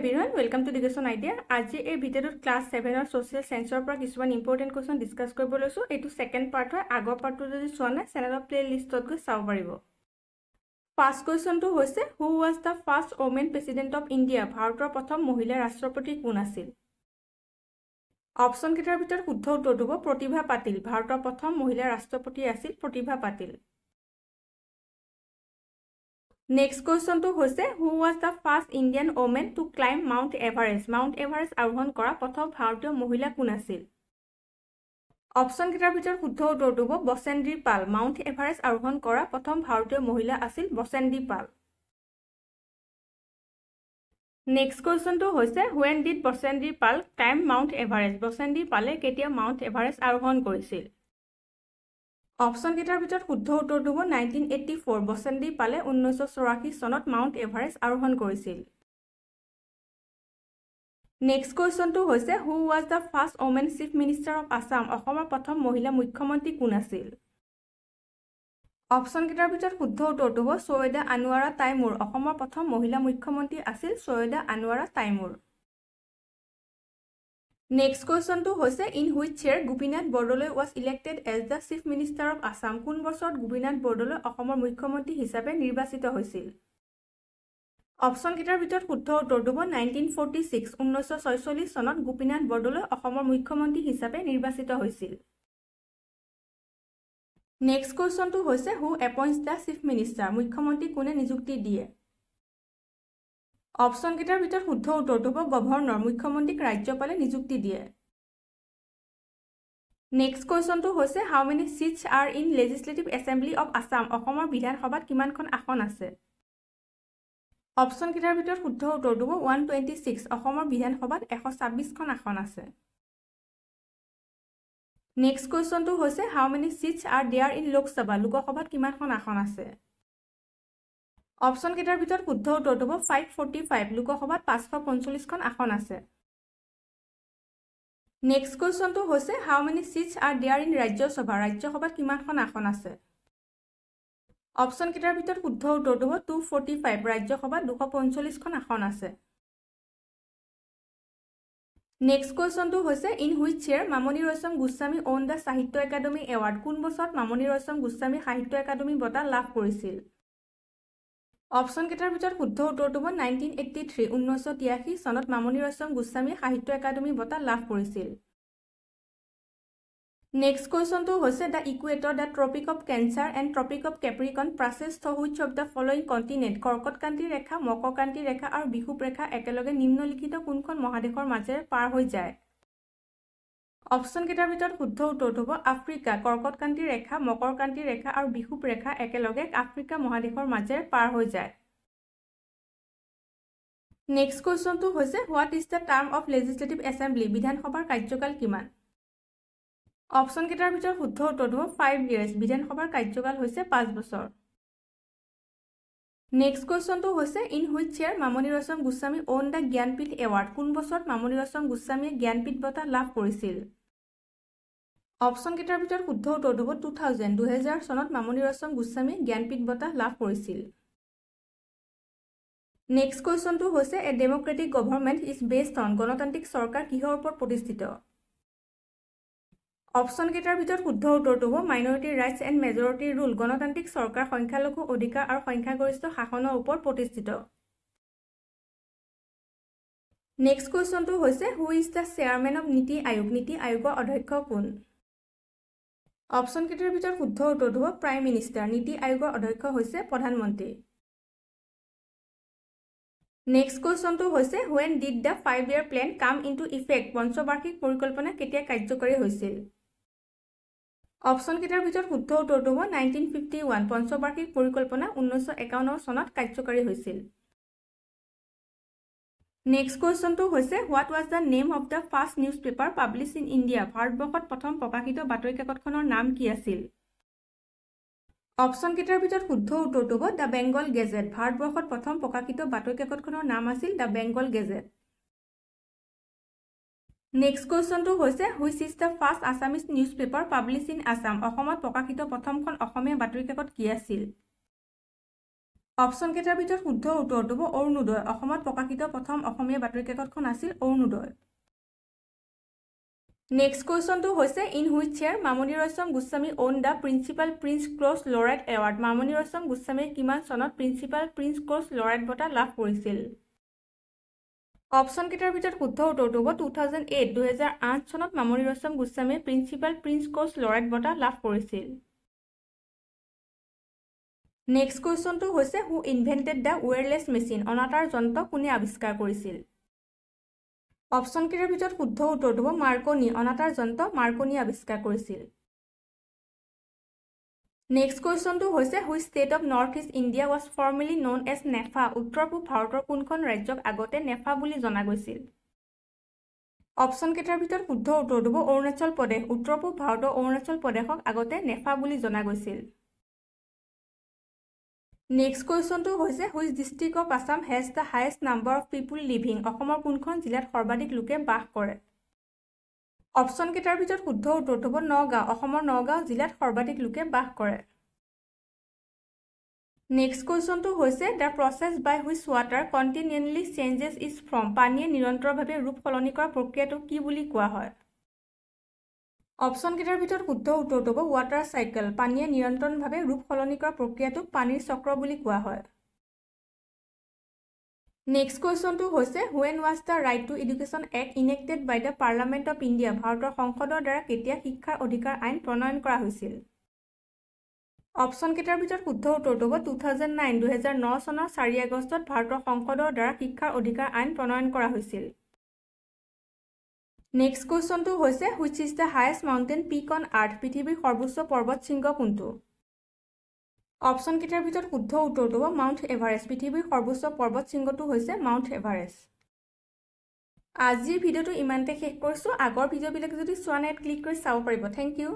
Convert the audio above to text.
এভিনয় welcome to education idea আজি এই ভিডিঅ'টোত ক্লাছ ছেভেনৰ ছ'চিয়েল চায়েন্সৰ পৰা কিছুমান ইম্পৰ্টেণ্ট কুৱেশ্যন ডিছকাছ কৰিব লৈছোঁ এইটো ছেকেণ্ড পাৰ্ট হয় আগৰ পাৰ্টটো যদি চোৱা নাই চেনেলৰ প্লে লিষ্টত গৈ চাব পাৰিব ফাৰ্ষ্ট কুৱেশ্যনটো হৈছে who was the first women president of India ভাৰতৰ প্ৰথম মহিলা ৰাষ্ট্ৰপতি কোন আছিল অপশ্যনকেইটাৰ ভিতৰত শুদ্ধ উত্তৰটো হ'ব প্ৰতিভা পাটিল ভাৰতৰ প্ৰথম মহিলা ৰাষ্ট্ৰপতি আছিল প্ৰতিভা পাটিল নেক্সট কুৱেশ্যনটো হৈছে who was the first Indian women to climb Mount Everest Mount Everest আৰোহণ কৰা প্ৰথম ভাৰতীয় মহিলা কোন আছিল অপশ্যনকেইটাৰ ভিতৰত শুদ্ধ উত্তৰটো হ'ব বচেন্দ্ৰী পাল মাউণ্ট এভাৰেষ্ট আৰোহণ কৰা প্ৰথম ভাৰতীয় মহিলা আছিল বচেন্দ্ৰী পাল নেক্সট কুৱেশ্যনটো হৈছে when did Bachendri Pal climb Mount Everest Bachendri পালে কেতিয়া মাউণ্ট এভাৰেষ্ট আৰোহণ কৰিছিল অপশ্যনকেইটাৰ ভিতৰত শুদ্ধ উত্তৰটো হ'ব নাইনটিন এইটটি ফ'ৰ বচন্দি পালে ঊনৈছশ চৌৰাশী চনত মাউণ্ট এভাৰেষ্ট আৰোহণ কৰিছিল নেক্সট কুৱেশ্যনটো হৈছে who was the first women chief minister of Assam অসমৰ প্ৰথম মহিলা মুখ্যমন্ত্ৰী কোন আছিল অপশ্যনকেইটাৰ ভিতৰত শুদ্ধ উত্তৰটো হ'ব চৈয়দা আনোৱাৰা তাইমুৰ অসমৰ প্ৰথম মহিলা মুখ্যমন্ত্ৰী আছিল চৈয়দা আনোৱাৰা তাইমুৰ নেক্সট কুৱেশ্যনটো হৈছে in which year Gopinath Bordoloi was elected as the chief minister of Assam কোন বছৰত গোপীনাথ বৰদলৈ অসমৰ মুখ্যমন্ত্ৰী হিচাপে নিৰ্বাচিত হৈছিল অপশ্যনকেইটাৰ ভিতৰত শুদ্ধ উত্তৰ দিব নাইনটিন ফৰ্টি ছিক্স ঊনৈছশ ছয়চল্লিছ চনত গোপীনাথ বৰদলৈ অসমৰ মুখ্যমন্ত্ৰী হিচাপে নিৰ্বাচিত হৈছিল নেক্সট কুৱেশ্যনটো হৈছে who appoints the chief minister মুখ্যমন্ত্ৰী কোনে নিযুক্তি দিয়ে অপশ্যন কেইটাৰ ভিতৰত শুদ্ধ উত্তৰটো হ'ব গভৰ্ণৰ মুখ্যমন্ত্ৰীক ৰাজ্যপালে নিযুক্তি দিয়ে নেক্সট কুৱেশ্যনটো হৈছে how many seats are in legislative assembly of Assam অসমৰ বিধানসভাত কিমানখন আসন আছে অপশ্যন কেইটাৰ ভিতৰত শুদ্ধ উত্তৰটো হ'ব ওৱান টুৱেণ্টি ছিক্স অসমৰ বিধানসভাত এশ ছাব্বিছখন আসন আছে নেক্সট কুৱেশ্যনটো হৈছে how many seats are there in Lok Sabha লোকসভাত কিমানখন আসন আছে অপশ্যন কেইটাৰ ভিতৰত শুদ্ধ উত্তৰটো হ'ব ফাইভ ফৰ্টি ফাইভ লোকসভাত পাঁচশ পঞ্চল্লিছখন আসন আছে নেক্সট কুৱেশ্যনটো হৈছে how many seats are there in Rajya Sabha ৰাজ্যসভাত কিমানখন আসন আছে অপশ্যন কেইটাৰ ভিতৰত শুদ্ধ উত্তৰটো হ'ব টু ফৰ্টি ফাইভ ৰাজ্যসভাত দুশ পঞ্চল্লিছখন আসন আছে নেক্সট কুৱেশ্যনটো হৈছে in which year Mamoni Raisom Goswami won the Sahitya Akademi award কোন বছৰত মামণি ৰয়চম গোস্বামী সাহিত্য একাডেমী বঁটা লাভ কৰিছিল অপশ্যনকেইটাৰ ভিতৰত শুদ্ধ উত্তৰটো হ'ব নাইনটিন এইটটি থ্ৰী ঊনৈছশ তিৰাশী চনত মামণি ৰচম গোস্বামী সাহিত্য একাডেমী বঁটা লাভ কৰিছিল নেক্সট কুৱেশ্যনটো হৈছে the equator the tropic of cancer and tropic of capricorn passes which of the following continent কৰ্কটক্ৰান্তি ৰেখা মকৰক্ৰান্তি ৰেখা আৰু বিষুৱ ৰেখা একেলগে নিম্নলিখিত কোনখন মহাদেশৰ মাজেৰে পাৰ হৈ যায় অপশ্যন কেইটাৰ ভিতৰত শুদ্ধ উত্তৰটো হ'ব আফ্ৰিকা কৰ্কটকান্তি ৰেখা মকৰকান্তি ৰেখা আৰু বিষুপ ৰেখা একেলগে আফ্ৰিকা মহাদেশৰ মাজেৰে পাৰ হৈ যায় নেক্সট কুৱেশ্যনটো হৈছে what is the term of legislative assembly বিধানসভাৰ কাৰ্যকাল কিমান অপশ্যন কেইটাৰ ভিতৰত শুদ্ধ উত্তৰটো হ'ব ফাইভ ইয়েৰ্ছ বিধানসভাৰ কাৰ্যকাল হৈছে পাঁচ বছৰ নেক্সট কুৱেশ্যনটো হৈছে in which year Mamoni Raisom Goswami won the Jnanpith award কোন বছৰত মামণি ৰচম গোস্বামীয়ে জ্ঞানপীঠ বঁটা লাভ কৰিছিল অপশ্যন কেইটাৰ ভিতৰত শুদ্ধ উত্তৰটো হ'ব টু থাউজেণ্ড দুহেজাৰ চনত মামণি ৰচম গোস্বামী জ্ঞানপীঠ বঁটা লাভ কৰিছিল নেক্সট কুৱেশ্যনটো হৈছে a democratic government is based on গণতান্ত্ৰিক চৰকাৰ কিহৰ ওপৰত প্ৰতিষ্ঠিত অপশ্যন কেইটাৰ ভিতৰত শুদ্ধ উত্তৰটো হ'ব minority rights and majority rule গণতান্ত্ৰিক চৰকাৰ সংখ্যালঘু অধিকাৰ আৰু সংখ্যাগৰিষ্ঠ শাসনৰ ওপৰত প্ৰতিষ্ঠিত নেক্সট কুৱেশ্যনটো হৈছে who is the chairman of NITI Aayog নীতি আয়োগৰ অধ্যক্ষ কোন অপশ্যন কেইটাৰ ভিতৰত শুদ্ধ উত্তৰটো হ'ব প্ৰাইম মিনিষ্টাৰ নীতি আয়োগৰ অধ্যক্ষ হৈছে প্ৰধানমন্ত্ৰী নেক্সট কুৱেশ্যনটো হৈছে when did the five year plan come into effect পঞ্চবাৰ্ষিক পৰিকল্পনা কেতিয়া কাৰ্যকৰী হৈছিল অপশ্যন কেইটাৰ ভিতৰত শুদ্ধ উত্তৰটো হ'ব নাইনটিন ফিফটি ওৱান পঞ্চবাৰ্ষিক পৰিকল্পনা ঊনৈছশ একাৱন্ন চনত কাৰ্যকৰী হৈছিল নেক্সট কুৱেশ্যনটো হৈছে what was the name of the first newspaper publish in India ভাৰতবৰ্ষত প্ৰথম প্ৰকাশিত বাতৰি কাকতখনৰ নাম কি আছিল অপশ্যনকেইটাৰ ভিতৰত শুদ্ধ উত্তৰটো হ'ব দ্য বেংগল গেজেট ভাৰতবৰ্ষত প্ৰথম প্ৰকাশিত বাতৰি কাকতখনৰ নাম আছিল দ্য বেংগল গেজেট নেক্সট কুৱেশ্যনটো হৈছে which is the first Assamese newspaper publish in Assam অসমত প্ৰকাশিত প্ৰথমখন অসমীয়া বাতৰি কাকত কি আছিল অপশ্যন কেইটাৰ ভিতৰত শুদ্ধ উত্তৰটো হ'ব অৰুণোদয় অসমত প্ৰকাশিত প্ৰথম অসমীয়া বাতৰি কাকতখন আছিল অৰুণোদয় নেক্সট কুৱেশ্যনটো হৈছে in which year Mamoni Raisom Goswami won the principal Prince Claus laureate award Mamoni Raisom গোস্বামীয়ে কিমান চনত প্ৰিন্সিপাল প্ৰিন্স ক্ৰছ লৰেট বঁটা লাভ কৰিছিল অপশ্যন কেইটাৰ ভিতৰত শুদ্ধ উত্তৰটো হ'ব টু থাউজেণ্ড এইট দুহেজাৰ আঠ চনত মামণি ৰশ্যম গোস্বামীয়ে প্ৰিন্সিপাল প্ৰিন্স ক্ৰছ লৰেট বঁটা লাভ কৰিছিল নেক্সট কুৱেশ্যনটো হৈছে who invented the wireless machine অনাতাঁৰ যন্ত্ৰ কোনে আৱিষ্কাৰ কৰিছিল অপশ্যন কেইটাৰ ভিতৰত শুদ্ধ উত্তৰটো হ'ব মাৰ্কনি অনাতাৰ যন্ত্ৰ মাৰ্কনি আৱিষ্কাৰ কৰিছিল নেক্সট কুৱেশ্যনটো হৈছে which state of north east India was formerly known as NEFA উত্তৰ পূব ভাৰতৰ কোনখন ৰাজ্যক আগতে নেফা বুলি জনা গৈছিল অপশ্যন কেইটাৰ ভিতৰত শুদ্ধ উত্তৰটো হ'ব অৰুণাচল প্ৰদেশ উত্তৰ পূব ভাৰতৰ অৰুণাচল প্ৰদেশক আগতে নেফা বুলি জনা গৈছিল নেক্সট কুৱেশ্যনটো হৈছে which district of Assam has the highest number of people living অসমৰ কোনখন জিলাত সৰ্বাধিক লোকে বাস কৰে অপশ্যনকেইটাৰ ভিতৰত শুদ্ধ উত্তৰটো হ'ব নগাঁও অসমৰ নগাঁও জিলাত সৰ্বাধিক লোকে বাস কৰে নেক্সট কুৱেশ্যনটো হৈছে the process by which water continuously changes is from পানীয়ে নিৰন্তৰভাৱে ৰূপ সলনি কৰা প্ৰক্ৰিয়াটো কি বুলি কোৱা হয় কেইটাৰ ভিতৰত শুদ্ধ উত্তৰটো হ'ব ৱাটাৰ চাইকেল পানীয়ে নিয়ন্ত্ৰণভাৱে ৰূপ সলনি কৰা প্ৰক্ৰিয়াটোক পানীৰ চক্ৰ বুলি কোৱা হয় নেক্সট কুৱেশ্যনটো হৈছে when was the right to education act enacted by the parliament of India ভাৰতৰ সংসদৰ দ্বাৰা কেতিয়া শিক্ষাৰ অধিকাৰ আইন প্ৰণয়ন কৰা হৈছিল অপশ্যন কেইটাৰ ভিতৰত শুদ্ধ উত্তৰটো হ'ব টু থাউজেণ্ড নাইন দুহেজাৰ ন চনৰ চাৰি আগষ্টত ভাৰতৰ সংসদৰ দ্বাৰা শিক্ষাৰ অধিকাৰ আইন প্ৰণয়ন কৰা হৈছিল নেক্সট কুৱেশ্যনটো হৈছে which is the highest mountain peak on earth পৃথিৱীৰ সৰ্বোচ্চ পৰ্বত শৃংগ কোনটো অপশ্যনকেইটাৰ ভিতৰত শুদ্ধ উত্তৰটো হ'ব মাউণ্ট এভাৰেষ্ট পৃথিৱীৰ সৰ্বোচ্চ পৰ্বত শৃংগটো হৈছে মাউণ্ট এভাৰেষ্ট আজিৰ ভিডিঅ'টো ইমানতে শেষ কৰিছোঁ আগৰ ভিডিঅ'বিলাক যদি চোৱা নাই ক্লিক কৰি চাব পাৰিব থেংক ইউ